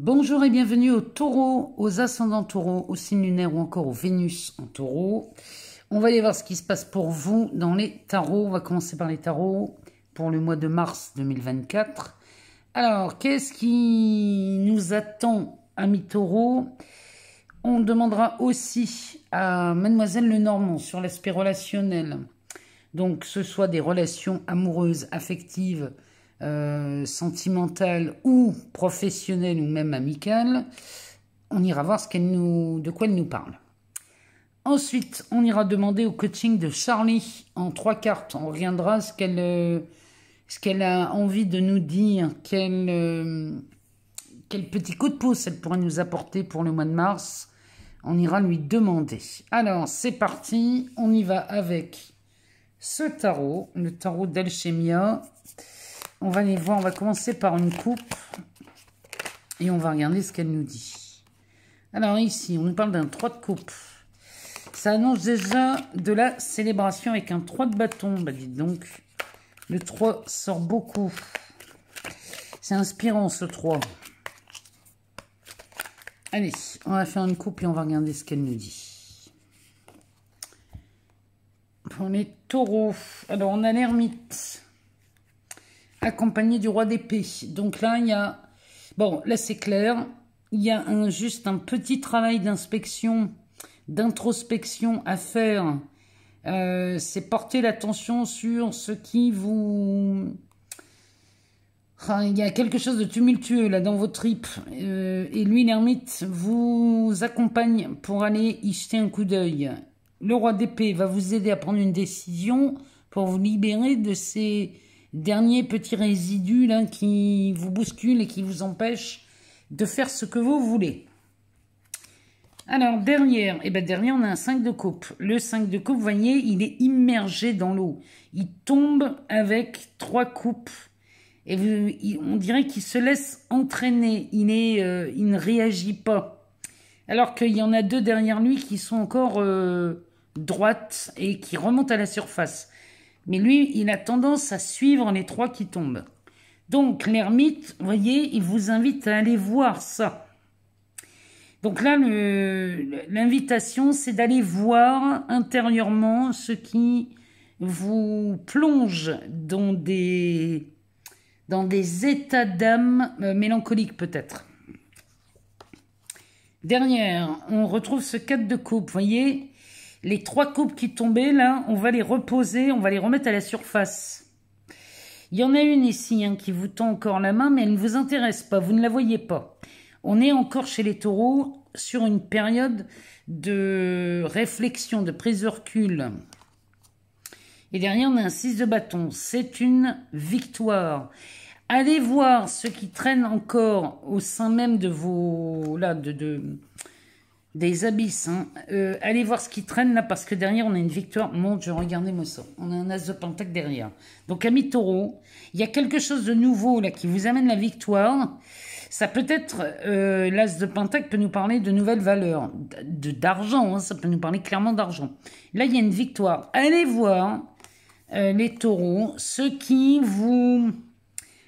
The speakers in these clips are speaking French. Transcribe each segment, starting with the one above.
Bonjour et bienvenue aux taureaux, aux ascendants taureaux, aux signes lunaire ou encore aux Vénus en taureau. On va aller voir ce qui se passe pour vous dans les tarots. On va commencer par les tarots pour le mois de mars 2024. Alors, qu'est-ce qui nous attend, amis taureaux On demandera aussi à Mademoiselle Lenormand sur l'aspect relationnel. Donc, ce soit des relations amoureuses, affectives, euh, sentimentale ou professionnelle ou même amicale, on ira voir ce qu'elle nous, de quoi elle nous parle. Ensuite, on ira demander au coaching de Charlie en trois cartes. On reviendra ce qu'elle euh, ce qu'elle a envie de nous dire, quel, euh, quel petit coup de pouce elle pourrait nous apporter pour le mois de mars. On ira lui demander. Alors, c'est parti, on y va avec ce tarot, le tarot d'Alchemia. On va les voir, on va commencer par une coupe et on va regarder ce qu'elle nous dit. Alors ici, on nous parle d'un 3 de coupe. Ça annonce déjà de la célébration avec un 3 de bâton. Bah dites donc, le 3 sort beaucoup. C'est inspirant ce 3. Allez, on va faire une coupe et on va regarder ce qu'elle nous dit. Pour les taureaux, alors on a l'ermite accompagné du roi d'épée. Donc là, il y a... Bon, là, c'est clair. Il y a juste un petit travail d'inspection, d'introspection à faire. Euh, c'est porter l'attention sur ce qui vous... il y a quelque chose de tumultueux là dans vos tripes. Euh, et lui, l'ermite, vous accompagne pour aller y jeter un coup d'œil. Le roi d'épée va vous aider à prendre une décision pour vous libérer de ces dernier petit résidu qui vous bouscule et qui vous empêche de faire ce que vous voulez. Alors, derrière, et eh ben on a un 5 de coupe. Le 5 de coupe, vous voyez, il est immergé dans l'eau. Il tombe avec trois coupes. Et on dirait qu'il se laisse entraîner. Il, euh, il ne réagit pas. Alors qu'il y en a deux derrière lui qui sont encore euh, droites et qui remontent à la surface. Mais lui, il a tendance à suivre les trois qui tombent. Donc l'ermite, vous voyez, il vous invite à aller voir ça. Donc là, l'invitation, c'est d'aller voir intérieurement ce qui vous plonge dans des, dans des états d'âme euh, mélancoliques peut-être. Dernière, on retrouve ce 4 de coupe, vous voyez les trois coupes qui tombaient, là, on va les reposer, on va les remettre à la surface. Il y en a une ici hein, qui vous tend encore la main, mais elle ne vous intéresse pas, vous ne la voyez pas. On est encore chez les taureaux sur une période de réflexion, de prise de recul. Et derrière, on a un 6 de bâton. C'est une victoire. Allez voir ce qui traîne encore au sein même de vos... Là, de des abysses. Hein. Euh, allez voir ce qui traîne là parce que derrière on a une victoire. Mon je regardez moi ça. On a un as de pentacle derrière. Donc ami taureau, il y a quelque chose de nouveau là qui vous amène la victoire. Ça peut être, euh, l'as de pentacle peut nous parler de nouvelles valeurs, de d'argent, hein. ça peut nous parler clairement d'argent. Là il y a une victoire. Allez voir euh, les taureaux, ce qui vous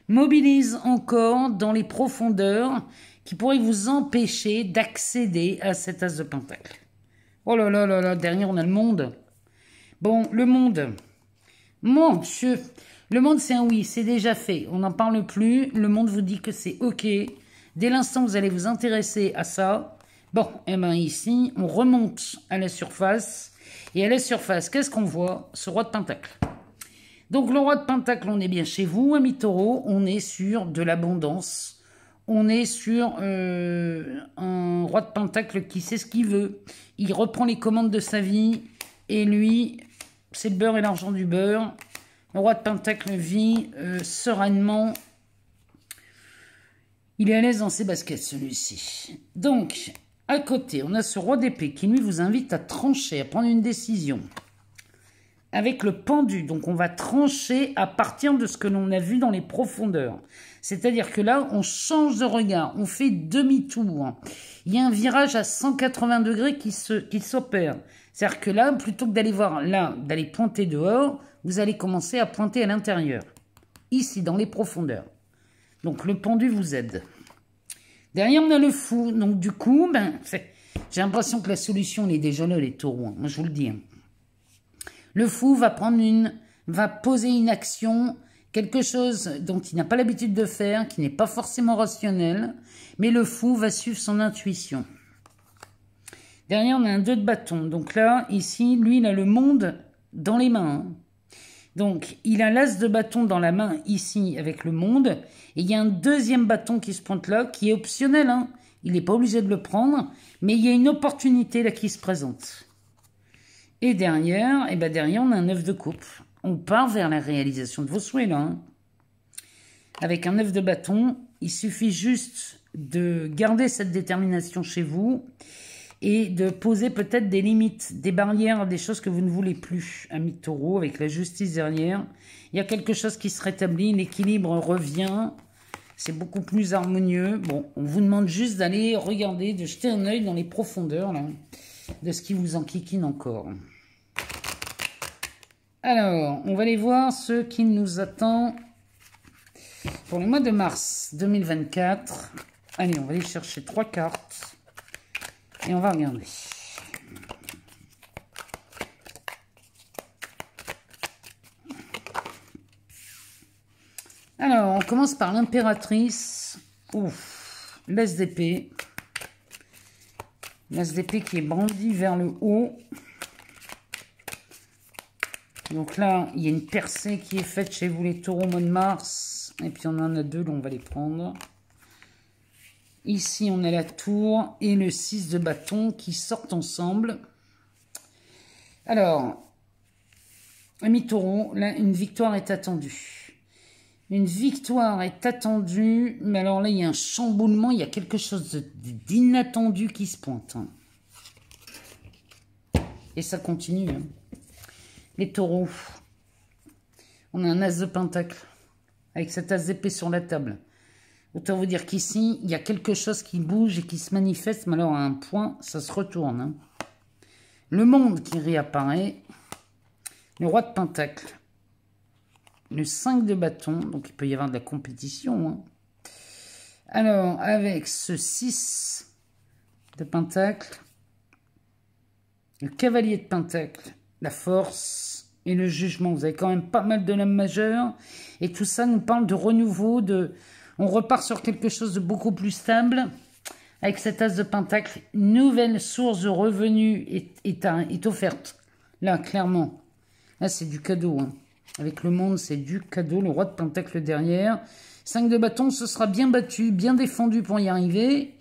mobilise encore dans les profondeurs qui pourrait vous empêcher d'accéder à cet as de pentacle. Oh là là là là, dernier, on a le monde. Bon, le monde. Mon Le monde, c'est un oui, c'est déjà fait. On n'en parle plus. Le monde vous dit que c'est OK. Dès l'instant vous allez vous intéresser à ça, bon, eh ben ici, on remonte à la surface. Et à la surface, qu'est-ce qu'on voit Ce roi de pentacle. Donc, le roi de pentacle, on est bien chez vous, ami taureau. On est sur de l'abondance on est sur euh, un roi de pentacle qui sait ce qu'il veut. Il reprend les commandes de sa vie. Et lui, c'est le beurre et l'argent du beurre. Le roi de pentacle vit euh, sereinement. Il est à l'aise dans ses baskets, celui-ci. Donc, à côté, on a ce roi d'épée qui, lui, vous invite à trancher, à prendre une décision avec le pendu. Donc on va trancher à partir de ce que l'on a vu dans les profondeurs. C'est-à-dire que là, on change de regard, on fait demi-tour. Il y a un virage à 180 degrés qui s'opère. Qui C'est-à-dire que là, plutôt que d'aller voir là, d'aller pointer dehors, vous allez commencer à pointer à l'intérieur. Ici, dans les profondeurs. Donc le pendu vous aide. Derrière, on a le fou. Donc du coup, ben, j'ai l'impression que la solution, elle est déjà là, les taureaux. Hein. je vous le dis. Hein. Le fou va prendre une, va poser une action, quelque chose dont il n'a pas l'habitude de faire, qui n'est pas forcément rationnel, mais le fou va suivre son intuition. Derrière, on a un 2 de bâton. Donc là, ici, lui, il a le monde dans les mains. Donc, il a l'as de bâton dans la main, ici, avec le monde. Et il y a un deuxième bâton qui se pointe là, qui est optionnel. Hein. Il n'est pas obligé de le prendre, mais il y a une opportunité là qui se présente. Et derrière, et eh ben derrière, on a un œuf de coupe. On part vers la réalisation de vos souhaits, là. Avec un œuf de bâton, il suffit juste de garder cette détermination chez vous et de poser peut-être des limites, des barrières, des choses que vous ne voulez plus. Ami taureau, avec la justice derrière, il y a quelque chose qui se rétablit, l'équilibre revient, c'est beaucoup plus harmonieux. Bon, on vous demande juste d'aller regarder, de jeter un œil dans les profondeurs, là de ce qui vous enquiquine encore. Alors, on va aller voir ce qui nous attend pour le mois de mars 2024. Allez, on va aller chercher trois cartes et on va regarder. Alors, on commence par l'impératrice. Ouf, l'SDP. L'as d'épée qui est brandi vers le haut. Donc là, il y a une percée qui est faite chez vous, les taureaux, mois de mars. Et puis on en a deux, donc on va les prendre. Ici, on a la tour et le 6 de bâton qui sortent ensemble. Alors, ami taureau, là, une victoire est attendue. Une victoire est attendue, mais alors là, il y a un chamboulement, il y a quelque chose d'inattendu qui se pointe. Hein. Et ça continue. Hein. Les taureaux. On a un as de pentacle, avec cet as d'épée sur la table. Autant vous dire qu'ici, il y a quelque chose qui bouge et qui se manifeste, mais alors à un point, ça se retourne. Hein. Le monde qui réapparaît. Le roi de pentacle. Le 5 de bâton, donc il peut y avoir de la compétition. Hein. Alors, avec ce 6 de pentacle, le cavalier de pentacle, la force et le jugement. Vous avez quand même pas mal de lames majeures. Et tout ça nous parle de renouveau, de... On repart sur quelque chose de beaucoup plus stable. Avec cette as de pentacle, nouvelle source de revenus est, est, offerte. Là, clairement. Là, c'est du cadeau. Hein. Avec le monde, c'est du cadeau, le roi de pentacle derrière. 5 de bâton, ce sera bien battu, bien défendu pour y arriver.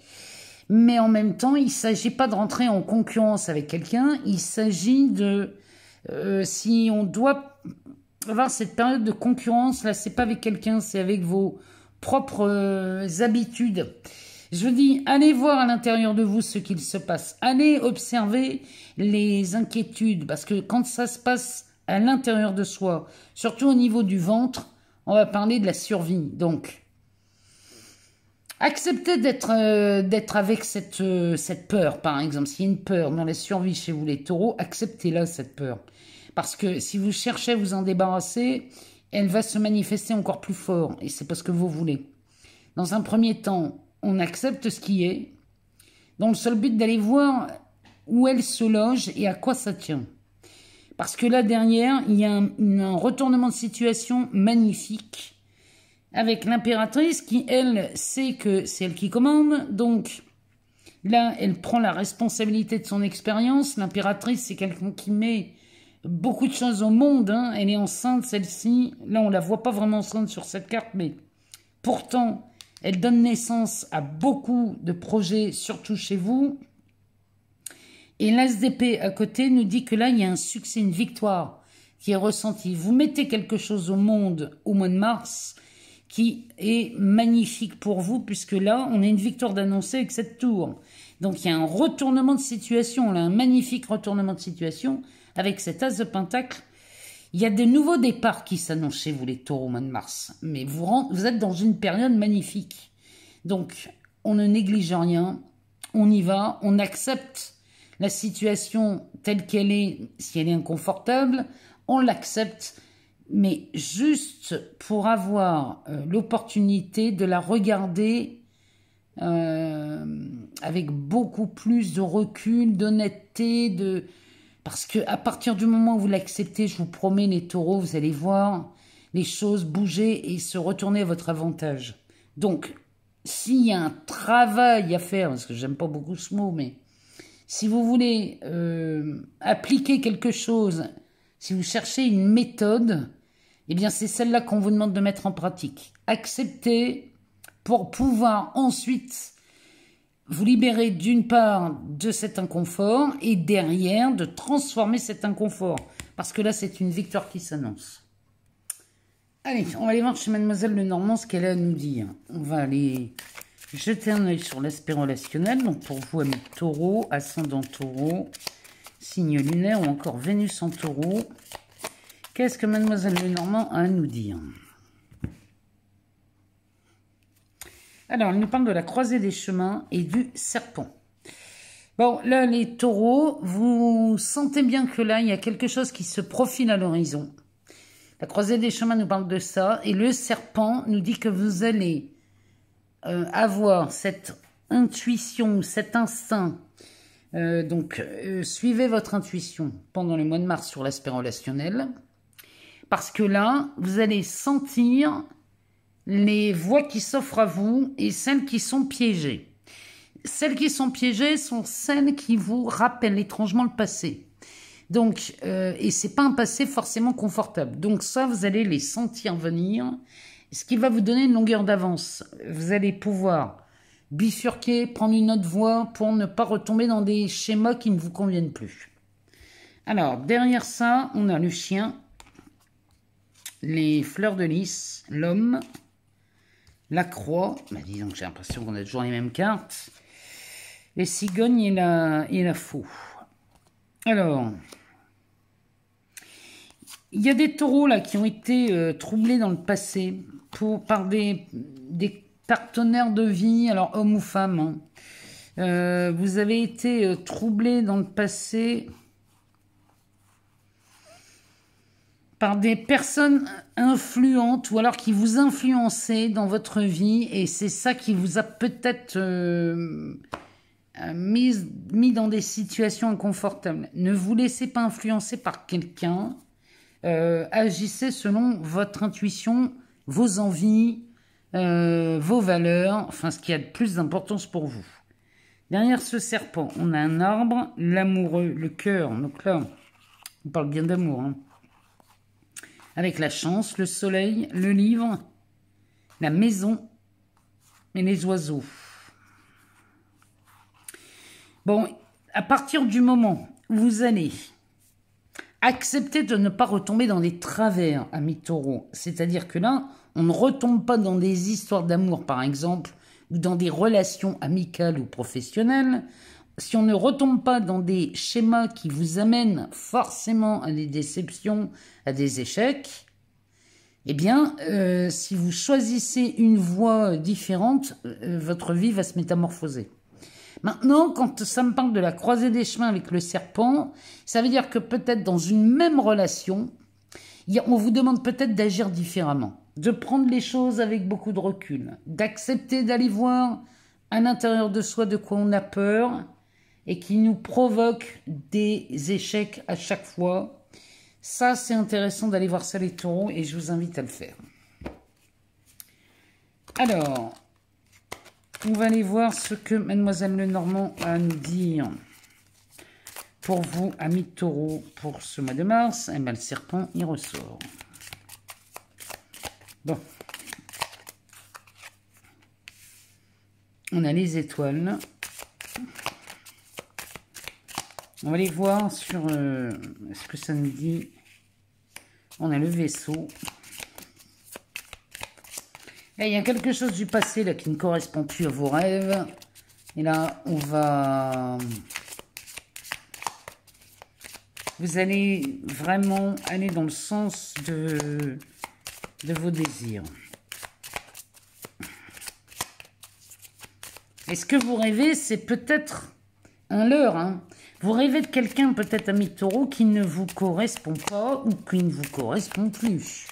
Mais en même temps, il ne s'agit pas de rentrer en concurrence avec quelqu'un. Il s'agit de... Euh, si on doit avoir cette période de concurrence, là, c'est pas avec quelqu'un, c'est avec vos propres euh, habitudes. Je vous dis, allez voir à l'intérieur de vous ce qu'il se passe. Allez observer les inquiétudes, parce que quand ça se passe à l'intérieur de soi, surtout au niveau du ventre. On va parler de la survie, donc. Acceptez euh, d'être avec cette, euh, cette peur, par exemple. S'il y a une peur dans la survie chez vous, les taureaux, acceptez-la, cette peur. Parce que si vous cherchez à vous en débarrasser, elle va se manifester encore plus fort. Et c'est parce que vous voulez. Dans un premier temps, on accepte ce qui est, dans le seul but d'aller voir où elle se loge et à quoi ça tient. Parce que là derrière, il y a un, retournement de situation magnifique avec l'impératrice qui, elle, sait que c'est elle qui commande. Donc là, elle prend la responsabilité de son expérience. L'impératrice, c'est quelqu'un qui met beaucoup de choses au monde. Hein. Elle est enceinte, celle-ci. Là, on ne la voit pas vraiment enceinte sur cette carte, mais pourtant, elle donne naissance à beaucoup de projets, surtout chez vous. Et l'ASDP à côté nous dit que là, il y a un succès, une victoire qui est ressentie. Vous mettez quelque chose au monde au mois de mars qui est magnifique pour vous, puisque là, on a une victoire d'annoncer avec cette tour. Donc il y a un retournement de situation, là, un magnifique retournement de situation avec cet As de Pentacle. Il y a des nouveaux départs qui s'annoncent chez vous, les tours au mois de mars. Mais vous êtes dans une période magnifique. Donc, on ne néglige rien, on y va, on accepte la situation telle qu'elle est, si elle est inconfortable, on l'accepte, mais juste pour avoir euh, l'opportunité de la regarder euh, avec beaucoup plus de recul, d'honnêteté, de parce que à partir du moment où vous l'acceptez, je vous promets les taureaux, vous allez voir les choses bouger et se retourner à votre avantage. Donc, s'il y a un travail à faire, parce que j'aime pas beaucoup ce mot, mais si vous voulez euh, appliquer quelque chose, si vous cherchez une méthode, eh bien c'est celle-là qu'on vous demande de mettre en pratique. Acceptez pour pouvoir ensuite vous libérer d'une part de cet inconfort et derrière de transformer cet inconfort. Parce que là, c'est une victoire qui s'annonce. Allez, on va aller voir chez Mademoiselle Lenormand ce qu'elle a à nous dire. On va aller Jetez un oeil sur l'aspect relationnel. Donc pour vous, amis taureau, ascendant taureau, signe lunaire ou encore Vénus en taureau. Qu'est-ce que Mademoiselle Lenormand a à nous dire Alors, elle nous parle de la croisée des chemins et du serpent. Bon, là, les taureaux, vous sentez bien que là, il y a quelque chose qui se profile à l'horizon. La croisée des chemins nous parle de ça, et le serpent nous dit que vous allez euh, avoir cette intuition, cet instinct. Euh, donc, euh, suivez votre intuition pendant le mois de mars sur l'aspect relationnel, parce que là, vous allez sentir les voies qui s'offrent à vous et celles qui sont piégées. Celles qui sont piégées sont celles qui vous rappellent étrangement le passé. Donc, euh, et c'est pas un passé forcément confortable. Donc ça, vous allez les sentir venir ce qui va vous donner une longueur d'avance. Vous allez pouvoir bifurquer, prendre une autre voie pour ne pas retomber dans des schémas qui ne vous conviennent plus. Alors, derrière ça, on a le chien, les fleurs de lys, l'homme, la croix. Bah, dis donc, j'ai l'impression qu'on a toujours les mêmes cartes. Les cigognes et la, et la faux. Alors, il y a des taureaux là qui ont été euh, troublés dans le passé par des, partenaires de vie, alors homme ou femme. Hein. Euh, vous avez été euh, troublé dans le passé par des personnes influentes ou alors qui vous influençaient dans votre vie et c'est ça qui vous a peut-être euh, mis, dans des situations inconfortables. Ne vous laissez pas influencer par quelqu'un. agissez selon votre intuition, vos envies, euh, vos valeurs, enfin ce qui a de plus d'importance pour vous. Derrière ce serpent, on a un arbre, l'amoureux, le cœur. Donc là, on parle bien d'amour. Hein. Avec la chance, le soleil, le livre, la maison et les oiseaux. Bon, à partir du moment où vous allez Acceptez de ne pas retomber dans les travers, ami taureaux, C'est-à-dire que là, on ne retombe pas dans des histoires d'amour, par exemple, ou dans des relations amicales ou professionnelles. Si on ne retombe pas dans des schémas qui vous amènent forcément à des déceptions, à des échecs, eh bien, euh, si vous choisissez une voie différente, euh, votre vie va se métamorphoser. Maintenant, quand ça me parle de la croisée des chemins avec le serpent, ça veut dire que peut-être dans une même relation, on vous demande peut-être d'agir différemment, de prendre les choses avec beaucoup de recul, d'accepter d'aller voir à l'intérieur de soi de quoi on a peur et qui nous provoque des échecs à chaque fois. Ça, c'est intéressant d'aller voir ça les taureaux et je vous invite à le faire. Alors, on va aller voir ce que Mademoiselle Lenormand a à nous dire. Pour vous, amis Taureau pour ce mois de mars, un bien, le serpent il ressort. Bon. On a les étoiles. On va aller voir sur euh, ce que ça nous dit. On a le vaisseau. Eh, il y a quelque chose du passé qui ne correspond plus à vos rêves. Et là, on va... Vous allez vraiment aller dans le sens de, de vos désirs. est ce que vous rêvez, c'est peut-être un leurre. Hein. Vous rêvez de quelqu'un, peut-être mi taureau, qui ne vous correspond pas ou qui ne vous correspond plus.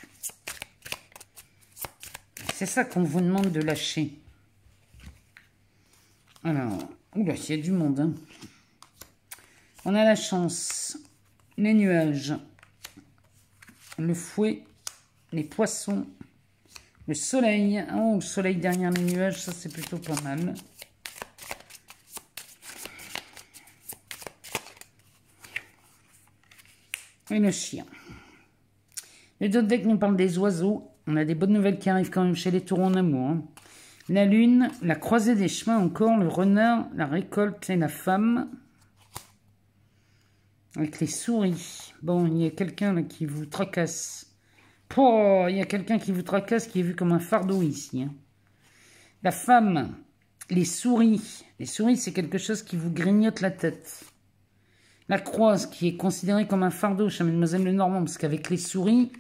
C'est ça qu'on vous demande de lâcher. Alors, oula, il y a du monde. Hein. On a la chance. Les nuages. Le fouet. Les poissons. Le soleil. Ah, oh, le soleil derrière les nuages, ça c'est plutôt pas mal. Et le chien. autres, deck nous parle des oiseaux on a des bonnes nouvelles qui arrivent quand même chez les taureaux en amour. Hein. La lune, la croisée des chemins encore, le renard, la récolte et la femme. Avec les souris. Bon, il y a quelqu'un qui vous tracasse. il y a quelqu'un qui vous tracasse qui est vu comme un fardeau ici. Hein. La femme, les souris. Les souris, c'est quelque chose qui vous grignote la tête. La croise, qui est considérée comme un fardeau chez Mademoiselle Lenormand, parce qu'avec les souris,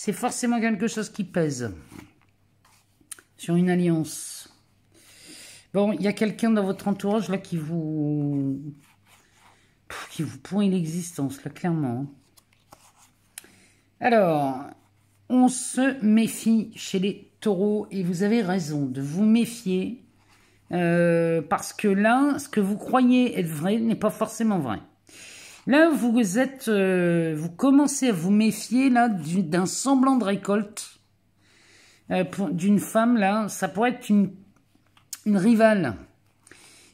c'est forcément quelque chose qui pèse sur une alliance. Bon, il y a quelqu'un dans votre entourage là qui vous qui vous pourrit l'existence là clairement. Alors, on se méfie chez les taureaux et vous avez raison de vous méfier euh, parce que là, ce que vous croyez être vrai n'est pas forcément vrai. Là, vous êtes, euh, vous commencez à vous méfier là d'un semblant de récolte euh, d'une femme là. Ça pourrait être une, une rivale,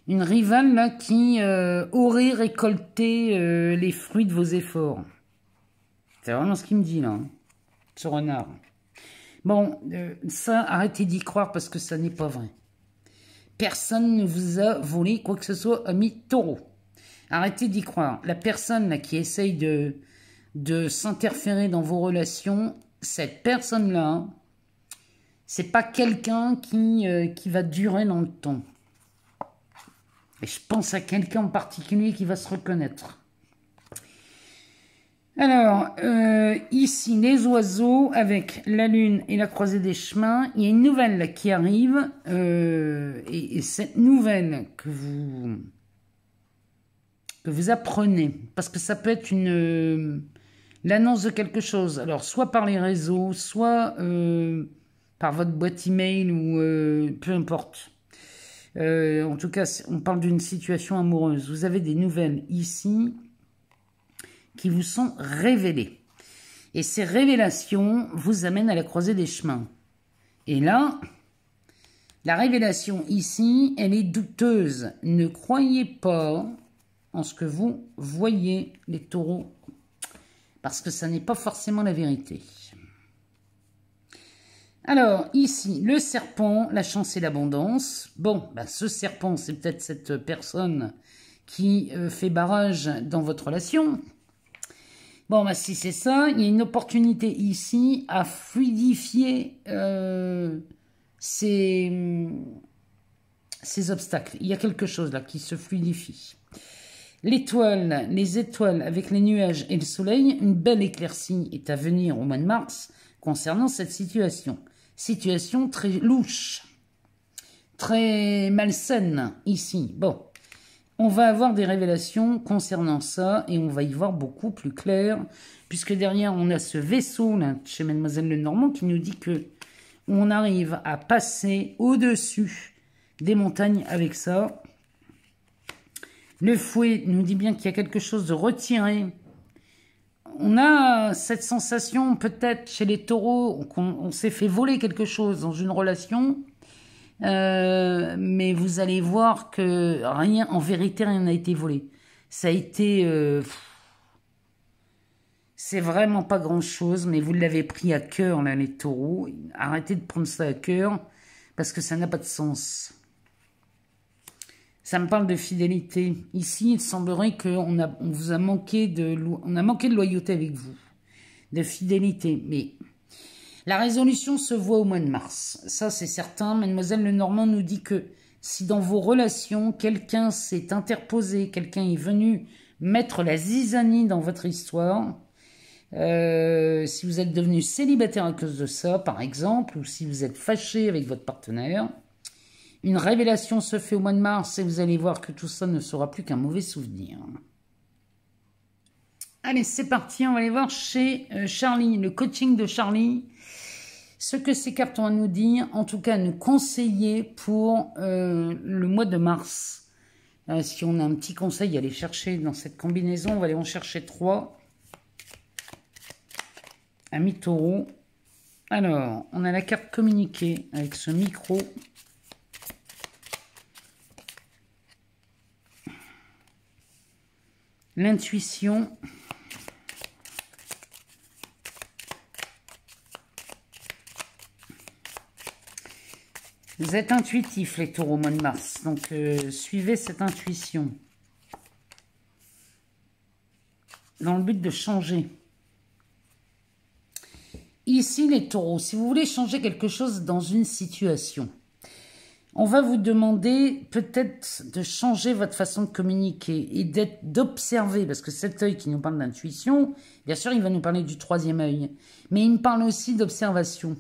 une rivale là qui euh, aurait récolté les fruits de vos efforts. C'est vraiment ce qu'il me dit là, hein, ce renard. Bon, ça, arrêtez d'y croire parce que ça n'est pas vrai. Personne ne vous a volé quoi que ce soit, ami taureau. Arrêtez d'y croire. La personne là, qui essaye de, de s'interférer dans vos relations, cette personne-là, hein, c'est pas quelqu'un qui, euh, qui va durer dans le temps. Et je pense à quelqu'un en particulier qui va se reconnaître. Alors, euh, ici, les oiseaux, avec la lune et la croisée des chemins, il y a une nouvelle qui arrive. Euh, et cette nouvelle que vous que vous apprenez, parce que ça peut être une euh, l'annonce de quelque chose, alors soit par les réseaux, soit euh, par votre boîte email ou euh, peu importe. en tout cas, on parle d'une situation amoureuse. Vous avez des nouvelles ici qui vous sont révélées. Et ces révélations vous amènent à la croisée des chemins. Et là, la révélation ici, elle est douteuse. Ne croyez pas en ce que vous voyez, les taureaux, parce que ça n'est pas forcément la vérité. Alors, ici, le serpent, la chance et l'abondance. Bon, ben, ce serpent, c'est peut-être cette personne qui euh, fait barrage dans votre relation. Bon, ben, si c'est ça, il y a une opportunité ici à fluidifier euh, ces, ces obstacles. Il y a quelque chose là qui se fluidifie. L'étoile, les étoiles avec les nuages et le soleil, une belle éclaircie est à venir au mois de mars concernant cette situation. Situation très louche, très malsaine ici. Bon, on va avoir des révélations concernant ça et on va y voir beaucoup plus clair puisque derrière on a ce vaisseau chez Mademoiselle Lenormand qui nous dit que on arrive à passer au-dessus des montagnes avec ça. Le fouet nous dit bien qu'il y a quelque chose de retiré. On a cette sensation, peut-être chez les taureaux, qu'on s'est fait voler quelque chose dans une relation, euh, mais vous allez voir que rien, en vérité, rien n'a été volé. Ça a été. Euh, c'est vraiment pas grand chose, mais vous l'avez pris à cœur, là, les taureaux. Arrêtez de prendre ça à cœur, parce que ça n'a pas de sens. Ça me parle de fidélité. Ici, il semblerait qu'on a, on vous a manqué de, on a manqué de loyauté avec vous, de fidélité. Mais la résolution se voit au mois de mars. Ça, c'est certain. Mademoiselle Lenormand nous dit que si dans vos relations, quelqu'un s'est interposé, quelqu'un est venu mettre la zizanie dans votre histoire, euh, si vous êtes devenu célibataire à cause de ça, par exemple, ou si vous êtes fâché avec votre partenaire, une révélation se fait au mois de mars et vous allez voir que tout ça ne sera plus qu'un mauvais souvenir. Allez, c'est parti, on va aller voir chez euh, Charlie, le coaching de Charlie, ce que ces cartes ont à nous dire, en tout cas à nous conseiller pour euh, le mois de mars. Euh, si on a un petit conseil à aller chercher dans cette combinaison, on va aller en chercher trois. Ami taureau. Alors, on a la carte communiquée avec ce micro. L'intuition. Vous êtes intuitifs, les taureaux, au mois de mars. Donc, euh, suivez cette intuition. Dans le but de changer. Ici, les taureaux, si vous voulez changer quelque chose dans une situation, on va vous demander peut-être de changer votre façon de communiquer et d'observer, parce que cet œil qui nous parle d'intuition, bien sûr, il va nous parler du troisième œil, mais il me parle aussi d'observation.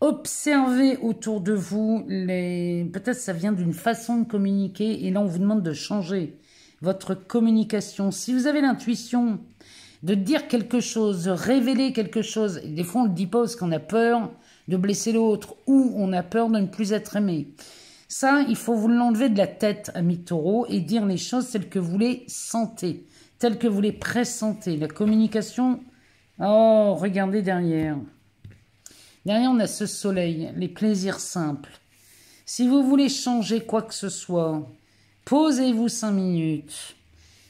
Observez autour de vous, les... peut-être ça vient d'une façon de communiquer, et là on vous demande de changer votre communication. Si vous avez l'intuition de dire quelque chose, de révéler quelque chose, des fois on ne le dit pas parce qu'on a peur, de blesser l'autre, ou on a peur de ne plus être aimé. Ça, il faut vous l'enlever de la tête, ami taureau, et dire les choses telles que vous les sentez, telles que vous les pressentez. La communication, oh, regardez derrière. Derrière, on a ce soleil, les plaisirs simples. Si vous voulez changer quoi que ce soit, posez-vous cinq minutes.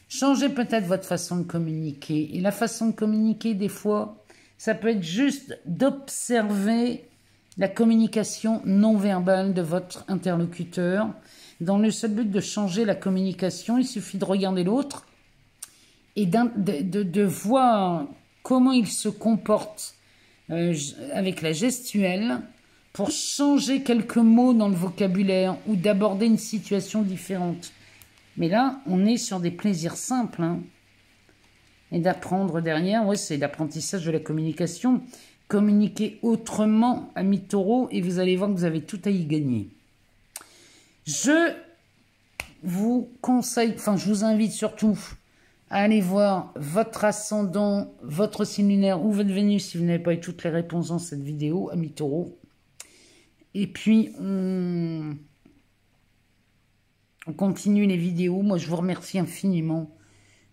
Changez peut-être votre façon de communiquer. Et la façon de communiquer, des fois, ça peut être juste d'observer la communication non verbale de votre interlocuteur. Dans le seul but de changer la communication, il suffit de regarder l'autre et de, voir comment il se comporte euh, avec la gestuelle pour changer quelques mots dans le vocabulaire ou d'aborder une situation différente. Mais là, on est sur des plaisirs simples. Hein et d'apprendre derrière, oui, c'est l'apprentissage de la communication. Communiquez autrement, ami Taureau, et vous allez voir que vous avez tout à y gagner. Je vous conseille, enfin, je vous invite surtout à aller voir votre ascendant, votre signe lunaire ou votre Vénus si vous n'avez pas eu toutes les réponses dans cette vidéo, ami Taureau. Et puis, on continue les vidéos. Moi, je vous remercie infiniment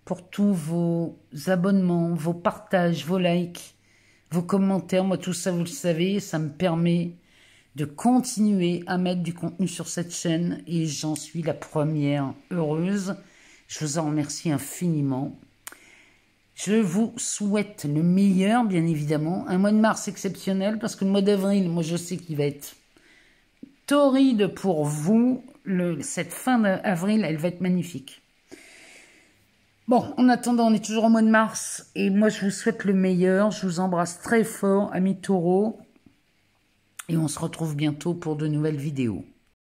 pour tous vos abonnements, vos partages, vos likes, vos commentaires. Moi, tout ça, vous le savez, ça me permet de continuer à mettre du contenu sur cette chaîne et j'en suis la première heureuse. Je vous en remercie infiniment. Je vous souhaite le meilleur, bien évidemment. Un mois de mars exceptionnel parce que le mois d'avril, moi, je sais qu'il va être torride pour vous. cette fin d'avril, elle va être magnifique. Bon, en attendant, on est toujours au mois de mars et moi je vous souhaite le meilleur. Je vous embrasse très fort, ami taureaux. Et on se retrouve bientôt pour de nouvelles vidéos.